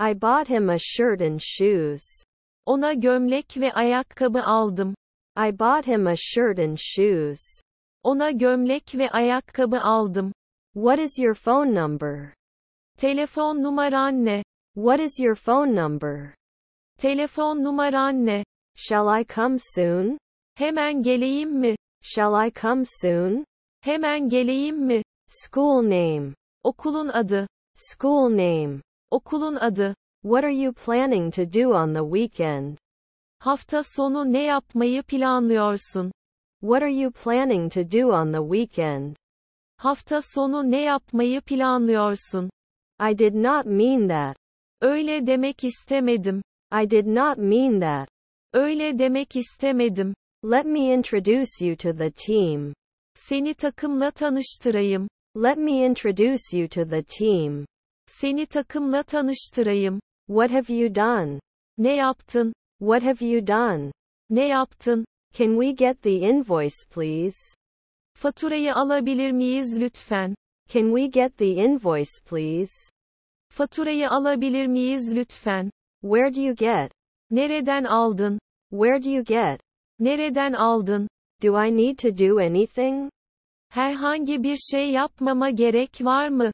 I bought him a shirt and shoes. Ona gömlek ve ayakkabı aldım. I bought him a shirt and shoes. Ona gömlek ve ayakkabı aldım. What is your phone number? Telefon numaran ne? What is your phone number? Telefon numaran ne? Shall I come soon? Hemen geleyim mi? Shall I come soon? Hemen geleyim mi? School name. Okulun adı. School name. Okulun adı, What are you planning to do on the weekend? Hafta sonu ne yapmayı planlıyorsun? What are you planning to do on the weekend? Hafta sonu ne yapmayı planlıyorsun? I did not mean that. Öyle demek istemedim. I did not mean that. Öyle demek istemedim. Let me introduce you to the team. Seni takımla tanıştırayım. Let me introduce you to the team. Seni takımla tanıştırayım. What have you done? Ne yaptın? What have you done? Ne yaptın? Can we get the invoice please? Faturayı alabilir miyiz lütfen? Can we get the invoice please? Faturayı alabilir miyiz lütfen? Where do you get? Nereden aldın? Where do you get? Nereden aldın? Do I need to do anything? Herhangi bir şey yapmama gerek var mı?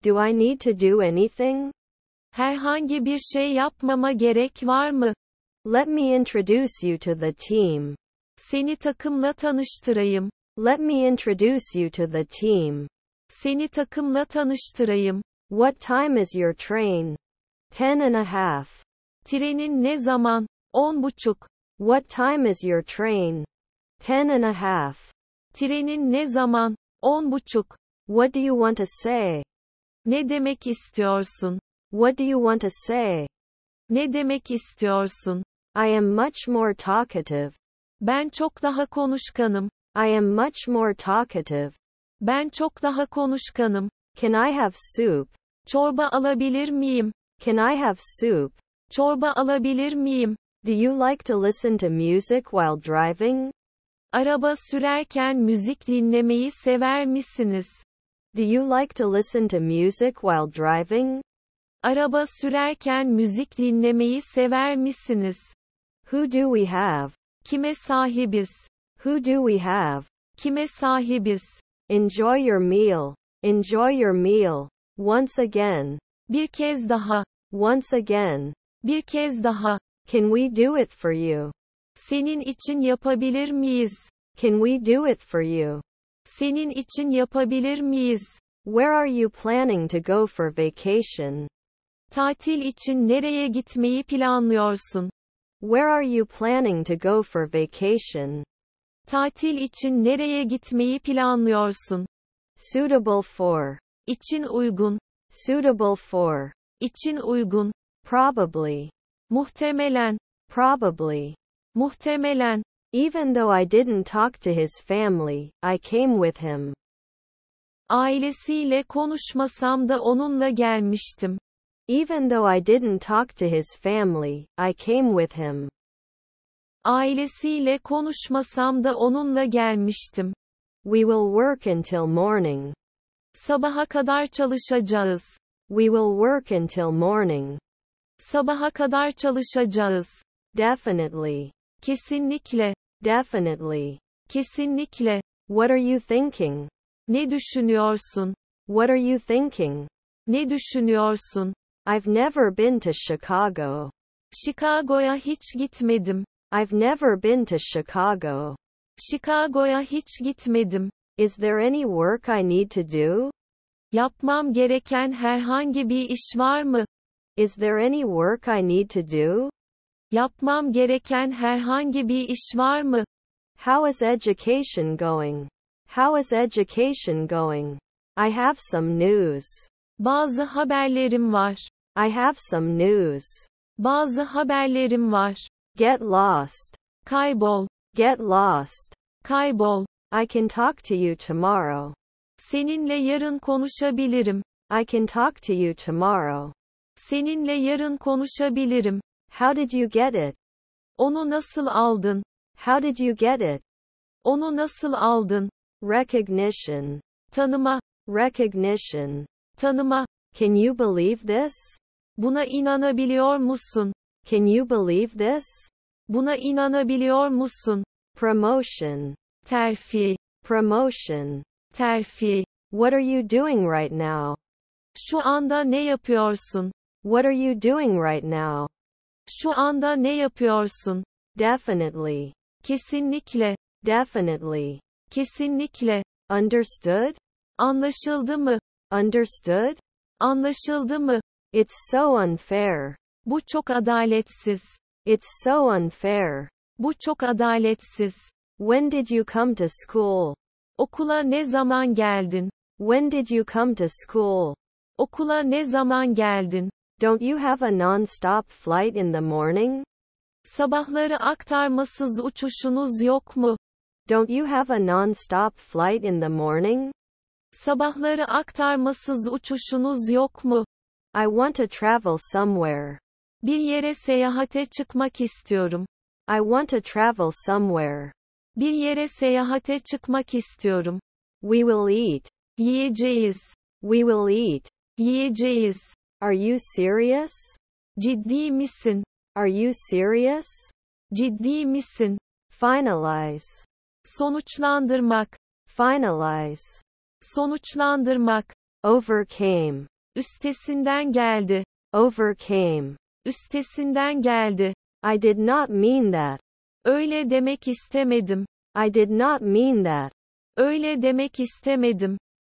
Do I need to do anything? Herhangi bir şey yapmama gerek var mı? Let me introduce you to the team. Seni takımla tanıştırayım. Let me introduce you to the team. Seni takımla tanıştırayım. What time is your train? Ten and a half. Trenin ne zaman? On buçuk. What time is your train? Ten and a half. Trenin ne zaman? On buçuk. What do you want to say? Ne demek istiyorsun? What do you want to say? Ne demek istiyorsun? I am much more talkative. Ben çok daha konuşkanım. I am much more talkative. Ben çok daha konuşkanım. Can I have soup? Çorba alabilir miyim? Can I have soup? Çorba alabilir miyim? Do you like to listen to music while driving? Araba sürerken müzik dinlemeyi sever misiniz? Do you like to listen to music while driving? Araba sürerken müzik dinlemeyi sever misiniz? Who do we have? Kime sahibiz? Who do we have? Kime sahibiz? Enjoy your meal. Enjoy your meal. Once again. Bir kez daha. Once again. Bir kez daha. Can we do it for you? Senin için yapabilir miyiz? Can we do it for you? Senin için yapabilir miyiz? Where are you planning to go for vacation? Tatil için nereye gitmeyi planlıyorsun? Where are you planning to go for vacation? Tatil için nereye gitmeyi planlıyorsun? Suitable for. İçin uygun. Suitable for. İçin uygun. Probably. Muhtemelen. Probably. Muhtemelen. Even though I didn't talk to his family, I came with him. Ailesiyle konuşmasam da onunla gelmiştim. Even though I didn't talk to his family, I came with him. Ailesiyle konuşmasam da onunla gelmiştim. We will work until morning. Sabaha kadar çalışacağız. We will work until morning. Sabaha kadar çalışacağız. Definitely. Kesinlikle. Definitely. Kesinlikle. What are you thinking? Ne düşünüyorsun? What are you thinking? Ne düşünüyorsun? I've never been to Chicago. Chicago'ya hiç gitmedim. I've never been to Chicago. Chicago'ya hiç gitmedim. Is there any work I need to do? Yapmam gereken herhangi bir iş var mı? Is there any work I need to do? Yapmam gereken herhangi bir iş var mı? How is education going? How is education going? I have some news. Bazı haberlerim var. I have some news. Bazı haberlerim var. Get lost. Kaybol. Get lost. Kaybol. I can talk to you tomorrow. Seninle yarın konuşabilirim. I can talk to you tomorrow. Seninle yarın konuşabilirim. How did you get it? Onu nasıl aldın? How did you get it? Onu nasıl aldın? Recognition. Tanıma. Recognition. Tanıma. Can you believe this? Buna inanabiliyor musun? Can you believe this? Buna inanabiliyor musun? Promotion. Terfi. Promotion. Terfi. What are you doing right now? Şu anda ne yapıyorsun? What are you doing right now? Şu anda ne yapıyorsun? Definitely. Kesinlikle. Definitely. Kesinlikle. Understood? Anlaşıldı mı? Understood? Anlaşıldı mı? It's so unfair. Bu çok adaletsiz. It's so unfair. Bu çok adaletsiz. When did you come to school? Okula ne zaman geldin? When did you come to school? Okula ne zaman geldin? Don't you have a non-stop flight in the morning? Sabahları aktarmasız uçuşunuz yok mu? Don't you have a non-stop flight in the morning? Sabahları aktarmasız uçuşunuz yok mu? I want to travel somewhere. Bir yere seyahate çıkmak istiyorum. I want to travel somewhere. Bir yere seyahate çıkmak istiyorum. We will eat. Yiyeceğiz. We will eat. Yiyeceğiz. Are you serious? Ciddi misin? Are you serious? Ciddi misin? Finalize. Sonuçlandırmak. Finalize. Sonuçlandırmak. Overcame. Üstesinden geldi. Overcame. Üstesinden geldi. I did not mean that. Öyle demek istemedim. I did not mean that. Öyle demek istemedim.